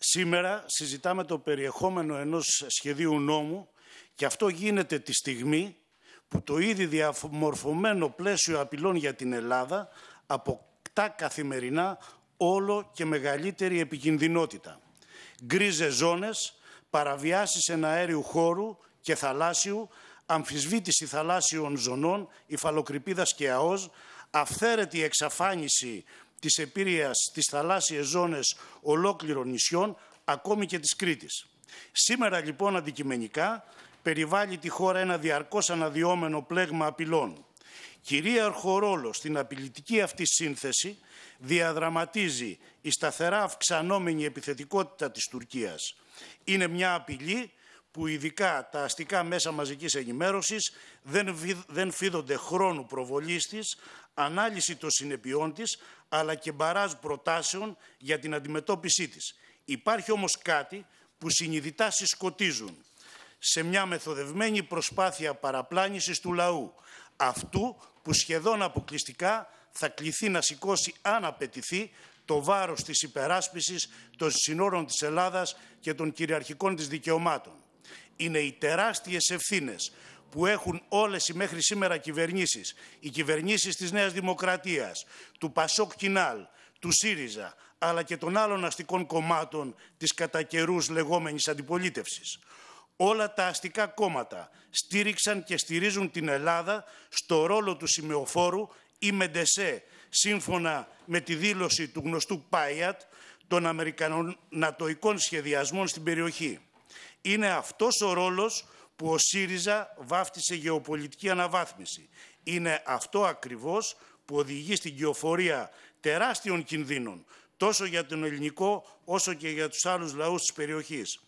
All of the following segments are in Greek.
Σήμερα συζητάμε το περιεχόμενο ενός σχεδίου νόμου και αυτό γίνεται τη στιγμή που το ήδη διαμορφωμένο πλαίσιο απειλών για την Ελλάδα αποκτά καθημερινά όλο και μεγαλύτερη επικινδυνότητα. Γκρίζε ζώνες, παραβιάσεις εναέριου χώρου και θαλάσσιου, αμφισβήτηση θαλάσσιων ζωνών, υφαλοκρηπίδας και ΑΟΣ, αυθαίρετη εξαφάνιση της επίρρειας της θαλάσσιες ζώνες ολόκληρων νησιών, ακόμη και της Κρήτης. Σήμερα λοιπόν αντικειμενικά περιβάλλει τη χώρα ένα διαρκώς αναδυόμενο πλέγμα απειλών. Κυρίαρχο ρόλο στην απειλητική αυτή σύνθεση διαδραματίζει η σταθερά αυξανόμενη επιθετικότητα της Τουρκίας. Είναι μια απειλή που ειδικά τα αστικά μέσα μαζικής ενημέρωσης δεν, φίδονται χρόνου προβολής της, ανάλυση των συνεπειών της, αλλά και μπαράζ προτάσεων για την αντιμετώπιση της. Υπάρχει όμως κάτι που συνειδητά συσκοτίζουν σε μια μεθοδευμένη προσπάθεια παραπλάνησης του λαού, αυτού που σχεδόν αποκλειστικά θα κληθεί να σηκώσει αν απαιτηθεί το βάρος της υπεράσπισης των συνόρων της Ελλάδας και των κυριαρχικών της δικαιωμάτων είναι οι τεράστιες ευθύνες που έχουν όλες οι μέχρι σήμερα κυβερνήσεις, οι κυβερνήσεις της Νέας Δημοκρατίας, του Πασόκ Κινάλ, του ΣΥΡΙΖΑ, αλλά και των άλλων αστικών κομμάτων της κατά καιρούς λεγόμενης αντιπολίτευσης. Όλα τα αστικά κόμματα στήριξαν και στηρίζουν την Ελλάδα στο ρόλο του σημεοφόρου ή Μεντεσέ, σύμφωνα με τη δήλωση του γνωστού Πάιατ των Αμερικανονατοικών σχεδιασμών στην περιοχή. Είναι αυτός ο ρόλος που ο ΣΥΡΙΖΑ βάφτισε γεωπολιτική αναβάθμιση. Είναι αυτό ακριβώς που οδηγεί στην κυοφορία τεράστιων κινδύνων, τόσο για τον ελληνικό όσο και για τους άλλους λαούς της περιοχής.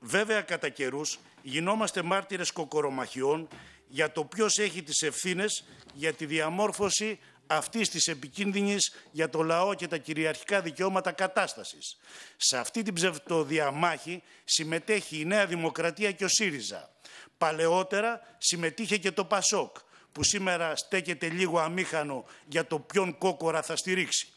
Βέβαια, κατά καιρούς γινόμαστε μάρτυρες κοκορομαχιών για το ποιος έχει τις ευθύνες για τη διαμόρφωση αυτής της επικίνδυνης για το λαό και τα κυριαρχικά δικαιώματα κατάστασης. Σε αυτή την ψευτοδιαμάχη συμμετέχει η Νέα Δημοκρατία και ο ΣΥΡΙΖΑ. Παλαιότερα συμμετείχε και το ΠΑΣΟΚ, που σήμερα στέκεται λίγο αμήχανο για το ποιον κόκορα θα στηρίξει.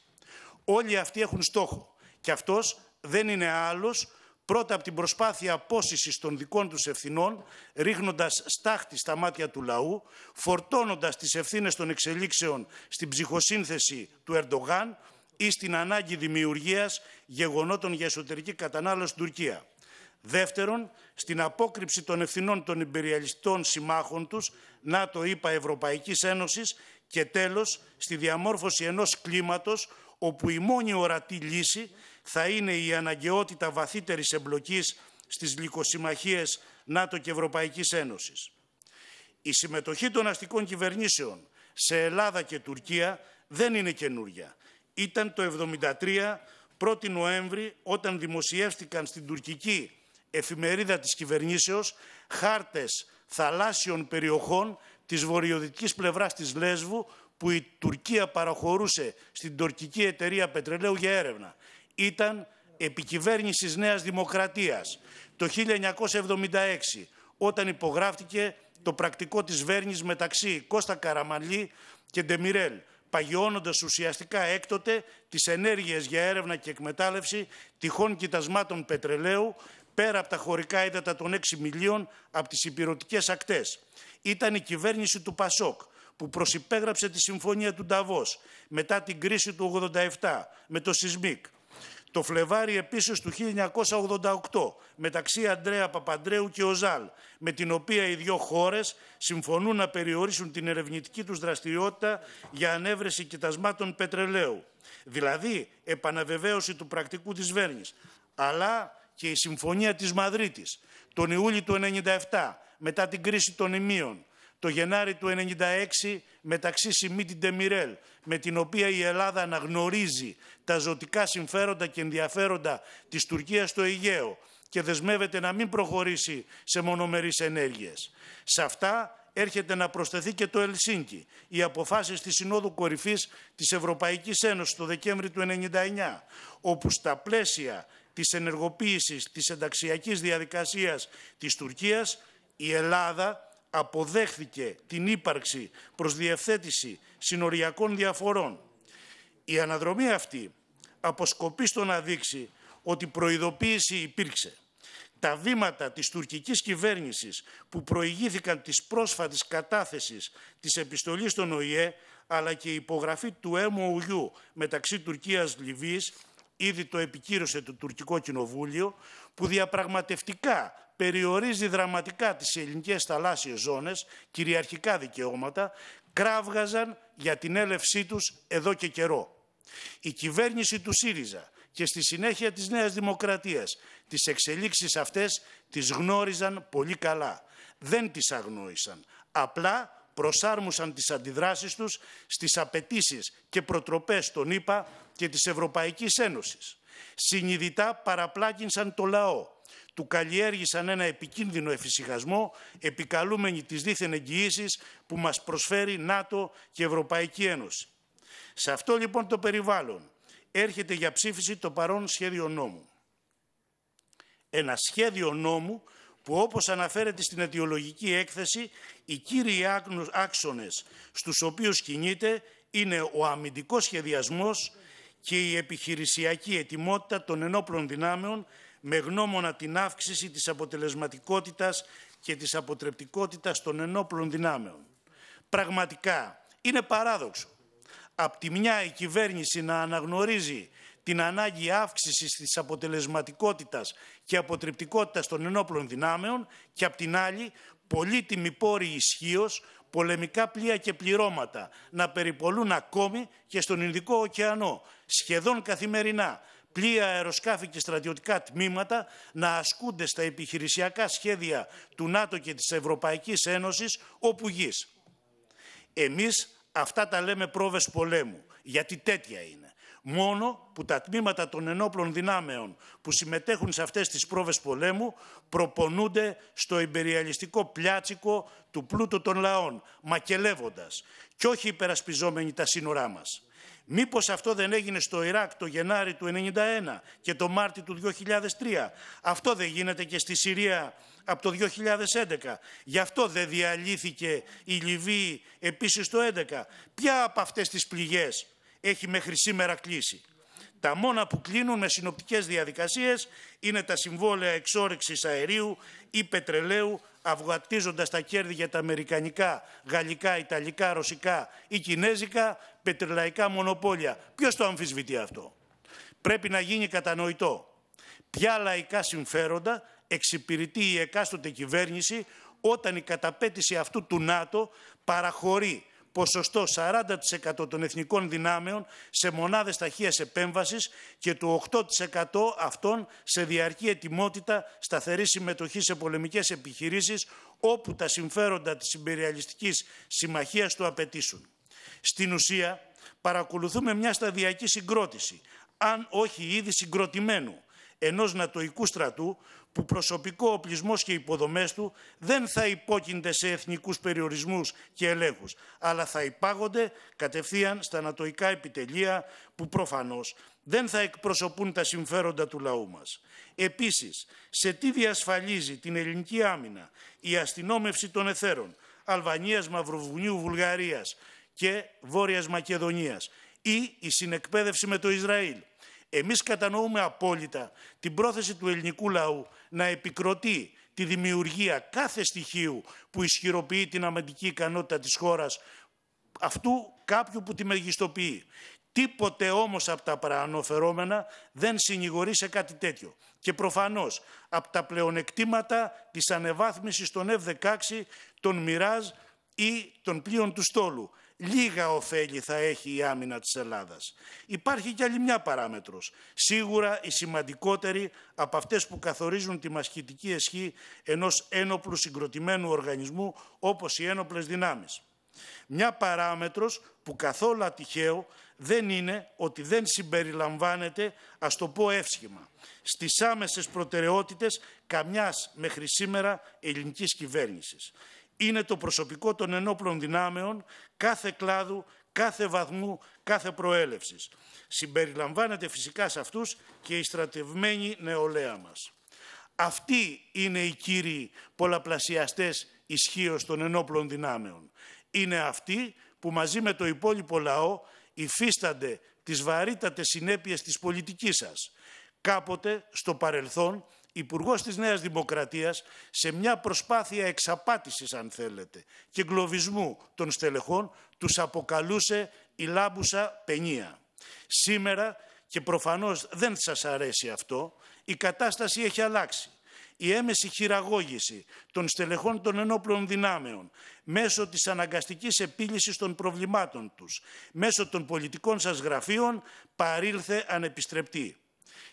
Όλοι αυτοί έχουν στόχο και αυτός δεν είναι άλλος Πρώτα από την προσπάθεια απόσυσης των δικών τους ευθυνών, ρίχνοντας στάχτη στα μάτια του λαού, φορτώνοντας τις ευθύνες των εξελίξεων στην ψυχοσύνθεση του Ερντογάν ή στην ανάγκη δημιουργίας γεγονότων για εσωτερική κατανάλωση στην Τουρκία. Δεύτερον, στην απόκρυψη των ευθυνών των υπεριαλιστών συμμάχων τους, ΝΑΤΟ, ΗΠΑ, ΕΕ Ευρωπαϊκής Ένωσης και τέλος, στη διαμόρφωση ενός κλίματος όπου η μόνη ορατή λύση θα είναι η αναγκαιότητα βαθύτερης εμπλοκής στις λικοσυμμαχίες ΝΑΤΟ και Ευρωπαϊκής Ένωσης. Η συμμετοχή των αστικών κυβερνήσεων σε Ελλάδα και Τουρκία δεν είναι καινούρια. Ήταν το 1973, 1 Νοέμβρη, όταν δημοσιεύτηκαν στην τουρκική εφημερίδα της κυβερνήσεως χάρτες θαλάσσιων περιοχών της βορειοδυτικής πλευράς της Λέσβου που η Τουρκία παραχωρούσε στην τουρκική εταιρεία πετρελαίου για έρευνα ήταν επικυβέρνησης Νέας Δημοκρατίας το 1976 όταν υπογράφτηκε το πρακτικό της Βέρνης μεταξύ Κώστα Καραμαλή και Ντεμιρέλ παγιώνοντας ουσιαστικά έκτοτε τις ενέργειες για έρευνα και εκμετάλλευση τυχών κοιτασμάτων πετρελαίου πέρα από τα χωρικά ύδατα των 6 μιλίων από τις υπηρετικές ακτές. Ήταν η κυβέρνηση του Πασόκ που προσυπέγραψε τη συμφωνία του Νταβός μετά την κρίση του 87 με το ΣΥΣΜΙΚ το Φλεβάρι επίσης του 1988 μεταξύ Αντρέα Παπαντρέου και Οζάλ, με την οποία οι δύο χώρες συμφωνούν να περιορίσουν την ερευνητική τους δραστηριότητα για ανέβρεση κοιτασμάτων πετρελαίου. Δηλαδή, επαναβεβαίωση του πρακτικού της Βέρνης, αλλά και η Συμφωνία της Μαδρίτης τον Ιούλιο του 1997, μετά την κρίση των ημείων, το Γενάρη του 1996 μεταξύ Σιμίτη Ντεμιρέλ, με την οποία η Ελλάδα αναγνωρίζει τα ζωτικά συμφέροντα και ενδιαφέροντα της Τουρκίας στο Αιγαίο και δεσμεύεται να μην προχωρήσει σε μονομερείς ενέργειες. Σε αυτά έρχεται να προσθεθεί και το Ελσίνκι, οι αποφάσεις της Συνόδου Κορυφής της Ευρωπαϊκής Ένωσης το Δεκέμβρη του 1999, όπου στα πλαίσια της ενεργοποίησης της ενταξιακής διαδικασίας της Τουρκίας, η Ελλάδα αποδέχθηκε την ύπαρξη προς διευθέτηση συνοριακών διαφορών. Η αναδρομή αυτή αποσκοπεί στο να δείξει ότι προειδοποίηση υπήρξε. Τα βήματα της τουρκικής κυβέρνησης που προηγήθηκαν της πρόσφατης κατάθεσης της επιστολής στον ΟΗΕ αλλά και η υπογραφή του MOU μεταξύ Τουρκίας-Λιβύης ήδη το επικύρωσε το τουρκικό κοινοβούλιο, που διαπραγματευτικά περιορίζει δραματικά τις ελληνικές θαλάσσιες ζώνες, κυριαρχικά δικαιώματα, κράβγαζαν για την έλευσή τους εδώ και καιρό. Η κυβέρνηση του ΣΥΡΙΖΑ και στη συνέχεια της Νέας Δημοκρατίας τις εξελίξεις αυτές τις γνώριζαν πολύ καλά. Δεν τις αγνόησαν. Απλά προσάρμουσαν τις αντιδράσεις τους στις απαιτήσεις και προτροπές των ΗΠΑ και της Ευρωπαϊκής Ένωσης. Συνειδητά παραπλάκυνσαν το λαό, του καλλιέργησαν ένα επικίνδυνο εφησυχασμό, επικαλούμενοι τις δίθεν εγγυήσεις που μας προσφέρει ΝΑΤΟ και Ευρωπαϊκή Ένωση. Σε αυτό λοιπόν το περιβάλλον έρχεται για ψήφιση το παρόν σχέδιο νόμου. Ένα σχέδιο νόμου που όπως αναφέρεται στην αιτιολογική έκθεση, οι κύριοι άξονες στους οποίους κινείται είναι ο αμυντικός σχεδιασμός και η επιχειρησιακή ετοιμότητα των ενόπλων δυνάμεων με γνώμονα την αύξηση της αποτελεσματικότητας και της αποτρεπτικότητας των ενόπλων δυνάμεων. Πραγματικά, είναι παράδοξο. Απ' τη μια η κυβέρνηση να αναγνωρίζει την ανάγκη αύξησης της αποτελεσματικότητας και αποτρεπτικότητας των ενόπλων δυνάμεων και απ' την άλλη πολύτιμη πόρη ισχύως, πολεμικά πλοία και πληρώματα να περιπολούν ακόμη και στον Ινδικό ωκεανό σχεδόν καθημερινά πλοία, αεροσκάφη και στρατιωτικά τμήματα να ασκούνται στα επιχειρησιακά σχέδια του ΝΑΤΟ και της Ευρωπαϊκής Ένωσης όπου γης. Εμείς αυτά τα λέμε πρόβες πολέμου, γιατί τέτοια είναι. Μόνο που τα τμήματα των ενόπλων δυνάμεων που συμμετέχουν σε αυτές τις πρόβες πολέμου προπονούνται στο υπεριαλιστικό πλιάτσικο του πλούτου των λαών, μακελεύοντας και όχι υπερασπιζόμενοι τα σύνορά μας. Μήπως αυτό δεν έγινε στο Ιράκ το Γενάρη του 1991 και το Μάρτι του 2003. Αυτό δεν γίνεται και στη Συρία από το 2011. Γι' αυτό δεν διαλύθηκε η Λιβύη επίσης το 2011. Ποια από αυτές τις πληγές έχει μέχρι σήμερα κλείσει. Τα μόνα που κλείνουν με συνοπτικές διαδικασίες είναι τα συμβόλαια εξόρυξης αερίου ή πετρελαίου αυγατίζοντας τα κέρδη για τα αμερικανικά, γαλλικά, ιταλικά, ρωσικά ή κινέζικα πετρελαϊκά μονοπόλια. Ποιος το αμφισβητεί αυτό. Πρέπει να γίνει κατανοητό ποια λαϊκά συμφέροντα εξυπηρετεί η εκάστοτε κυβέρνηση όταν η καταπέτηση αυτού του ΝΑΤΟ παραχωρεί ποσοστό 40% των εθνικών δυνάμεων σε μονάδες ταχείας επέμβασης και του 8% αυτών σε διαρκή ετοιμότητα σταθερή συμμετοχή σε πολεμικές επιχειρήσεις όπου τα συμφέροντα της συμπεριαλιστικής συμμαχίας του απαιτήσουν. Στην ουσία παρακολουθούμε μια σταδιακή συγκρότηση, αν όχι ήδη συγκροτημένου, ενός νατοικού στρατού που προσωπικό οπλισμός και υποδομές του δεν θα υπόκεινται σε εθνικούς περιορισμούς και ελέγχους, αλλά θα υπάγονται κατευθείαν στα ανατοϊκά επιτελεία που προφανώς δεν θα εκπροσωπούν τα συμφέροντα του λαού μας. Επίσης, σε τι διασφαλίζει την ελληνική άμυνα η αστυνόμευση των εθέρων Αλβανίας, Μαυροβουνίου, Βουλγαρίας και Βόρειας Μακεδονίας ή η συνεκπαίδευση με το Ισραήλ εμείς κατανοούμε απόλυτα την πρόθεση του ελληνικού λαού να επικροτεί τη δημιουργία κάθε στοιχείου που ισχυροποιεί την αμυντική ικανότητα της χώρας αυτού κάποιου που τη μεγιστοποιεί. Τίποτε όμως από τα παρανοφερόμενα δεν συνηγορεί σε κάτι τέτοιο. Και προφανώς από τα πλεονεκτήματα της ανεβάθμισης των F-16, των Μοιράζ ή των πλοίων του στόλου λίγα ωφέλη θα έχει η άμυνα της Ελλάδας. Υπάρχει κι άλλη μια παράμετρος, σίγουρα η σημαντικότερη από αυτές που καθορίζουν τη μασχητική αισχή ενός ένοπλου συγκροτημένου οργανισμού όπως οι ένοπλες δυνάμεις. Μια παράμετρος που καθόλου ατυχαίο δεν είναι ότι δεν συμπεριλαμβάνεται, ας το πω εύσχημα, στις άμεσες προτεραιότητες καμιάς μέχρι σήμερα ελληνικής κυβέρνησης είναι το προσωπικό των ενόπλων δυνάμεων κάθε κλάδου, κάθε βαθμού, κάθε προέλευσης. Συμπεριλαμβάνεται φυσικά σε αυτούς και η στρατευμένη νεολαία μας. Αυτοί είναι οι κύριοι πολλαπλασιαστές ισχύως των ενόπλων δυνάμεων. Είναι αυτοί που μαζί με το υπόλοιπο λαό υφίστανται τις βαρύτατες συνέπειες της πολιτικής σας. Κάποτε, στο παρελθόν, Υπουργός της Νέας Δημοκρατίας σε μια προσπάθεια εξαπάτησης, αν θέλετε, και εγκλωβισμού των στελεχών, τους αποκαλούσε η Λάμπουσα Πενία. Σήμερα, και προφανώς δεν σας αρέσει αυτό, η κατάσταση έχει αλλάξει. Η έμεση χειραγώγηση των στελεχών των ενόπλων δυνάμεων μέσω της αναγκαστικής επίλυσης των προβλημάτων τους, μέσω των πολιτικών σας γραφείων, παρήλθε ανεπιστρεπτή.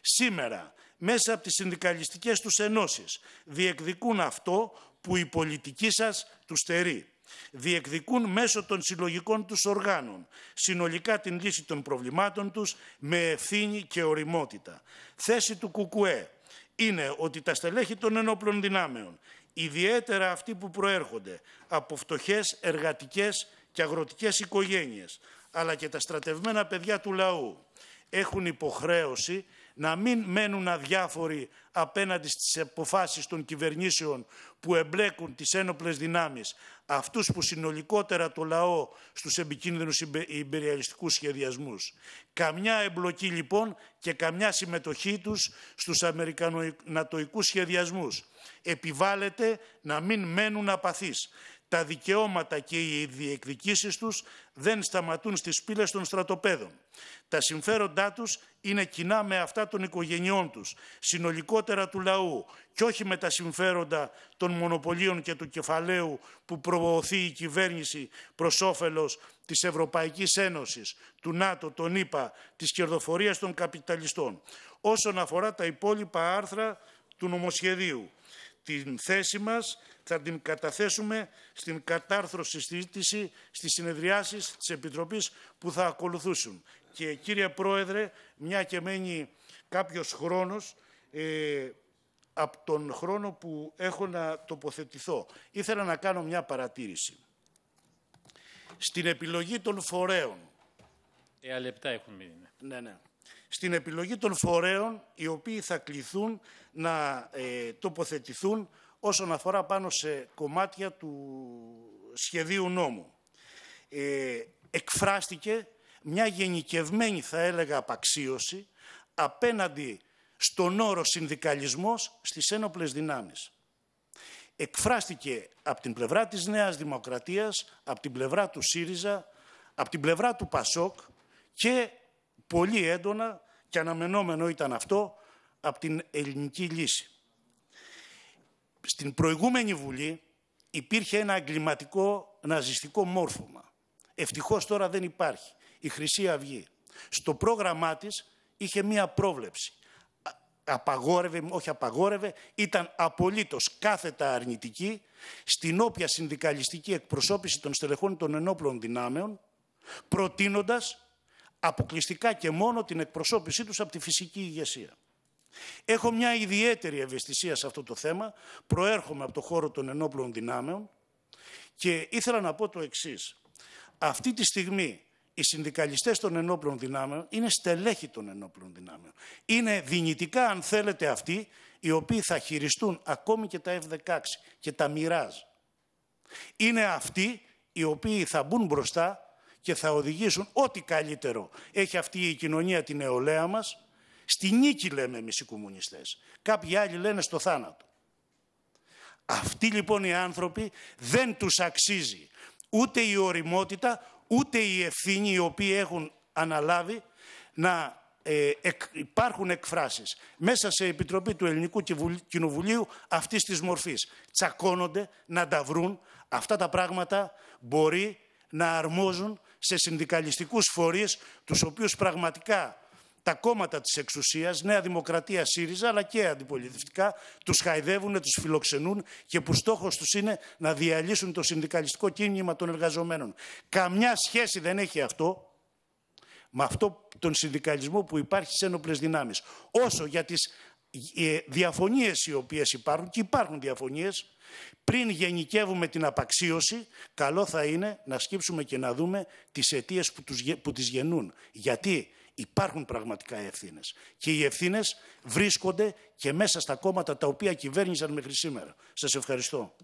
Σήμερα μέσα από τις συνδικαλιστικές τους ενώσεις. Διεκδικούν αυτό που η πολιτική σας τους στερεί. Διεκδικούν μέσω των συλλογικών τους οργάνων συνολικά την λύση των προβλημάτων τους με ευθύνη και οριμότητα. Θέση του ΚΚΕ είναι ότι τα στελέχη των ενόπλων δυνάμεων, ιδιαίτερα αυτοί που προέρχονται από φτωχές εργατικές και αγροτικές οικογένειες, αλλά και τα στρατευμένα παιδιά του λαού, έχουν υποχρέωση να μην μένουν αδιάφοροι απέναντι στις αποφάσεις των κυβερνήσεων που εμπλέκουν τις ένοπλες δυνάμεις, αυτούς που συνολικότερα το λαό στους επικίνδυνους υπεριαλιστικούς σχεδιασμούς. Καμιά εμπλοκή λοιπόν και καμιά συμμετοχή τους στους αμερικανονατοικούς σχεδιασμούς. Επιβάλλεται να μην μένουν απαθείς τα δικαιώματα και οι διεκδικήσεις τους δεν σταματούν στις πύλες των στρατοπέδων. Τα συμφέροντά τους είναι κοινά με αυτά των οικογενειών τους, συνολικότερα του λαού και όχι με τα συμφέροντα των μονοπωλίων και του κεφαλαίου που προωθεί η κυβέρνηση προς όφελος της Ευρωπαϊκής Ένωσης, του ΝΑΤΟ, των ΗΠΑ, της κερδοφορίας των καπιταλιστών. Όσον αφορά τα υπόλοιπα άρθρα του νομοσχεδίου, την θέση μας θα την καταθέσουμε στην κατάρθρωση συζήτηση στις συνεδριάσεις της Επιτροπής που θα ακολουθούσουν. Και κύριε Πρόεδρε, μια και μένει κάποιος χρόνος, ε, από τον χρόνο που έχω να τοποθετηθώ, ήθελα να κάνω μια παρατήρηση. Στην επιλογή των φορέων... Τρία λεπτά έχουν μείνει. Ναι, ναι. ναι. Στην επιλογή των φορέων, οι οποίοι θα κληθούν να ε, τοποθετηθούν όσον αφορά πάνω σε κομμάτια του σχεδίου νόμου. Ε, εκφράστηκε μια γενικευμένη, θα έλεγα, απαξίωση απέναντι στον όρο συνδικαλισμός στις ένοπλες δυνάμεις. Εκφράστηκε από την πλευρά της Νέας Δημοκρατίας, από την πλευρά του ΣΥΡΙΖΑ, από την πλευρά του ΠΑΣΟΚ και πολύ έντονα, και αναμενόμενο ήταν αυτό, από την ελληνική λύση στην προηγούμενη Βουλή υπήρχε ένα εγκληματικό ναζιστικό μόρφωμα. Ευτυχώς τώρα δεν υπάρχει. Η Χρυσή Αυγή. Στο πρόγραμμά της είχε μία πρόβλεψη. Απαγόρευε, όχι απαγόρευε, ήταν απολύτως κάθετα αρνητική στην όποια συνδικαλιστική εκπροσώπηση των στελεχών των ενόπλων δυνάμεων, προτείνοντας αποκλειστικά και μόνο την εκπροσώπησή τους από τη φυσική ηγεσία. Έχω μια ιδιαίτερη ευαισθησία σε αυτό το θέμα. Προέρχομαι από το χώρο των ενόπλων δυνάμεων και ήθελα να πω το εξής. Αυτή τη στιγμή οι συνδικαλιστές των ενόπλων δυνάμεων είναι στελέχοι των ενόπλων δυνάμεων. Είναι δυνητικά, αν θέλετε, αυτοί οι οποίοι θα χειριστούν ακόμη και τα F-16 και τα μοιράζ. Είναι αυτοί οι οποίοι θα μπουν μπροστά και θα οδηγήσουν ό,τι καλύτερο έχει αυτή η κοινωνία την νεολαία μας Στη νίκη λέμε εμείς οι κομμουνιστές. Κάποιοι άλλοι λένε στο θάνατο. Αυτοί λοιπόν οι άνθρωποι δεν τους αξίζει ούτε η οριμότητα, ούτε η ευθύνη οι οποίοι έχουν αναλάβει να ε, υπάρχουν εκφράσεις μέσα σε επιτροπή του Ελληνικού Κοινοβουλίου αυτής της μορφής. Τσακώνονται να τα βρουν. Αυτά τα πράγματα μπορεί να αρμόζουν σε συνδικαλιστικούς φορείς τους οποίους πραγματικά τα κόμματα της εξουσίας, Νέα Δημοκρατία, ΣΥΡΙΖΑ, αλλά και αντιπολιτευτικά, τους χαϊδεύουν, τους φιλοξενούν και που στόχος τους είναι να διαλύσουν το συνδικαλιστικό κίνημα των εργαζομένων. Καμιά σχέση δεν έχει αυτό με αυτό τον συνδικαλισμό που υπάρχει σε ένοπλες δυνάμεις. Όσο για τις ε, διαφωνίες οι οποίες υπάρχουν, και υπάρχουν διαφωνίες, πριν γενικεύουμε την απαξίωση, καλό θα είναι να σκύψουμε και να δούμε τις αιτίες που, τους, τις γεννούν. Γιατί υπάρχουν πραγματικά ευθύνες. Και οι ευθύνες βρίσκονται και μέσα στα κόμματα τα οποία κυβέρνησαν μέχρι σήμερα. Σας ευχαριστώ.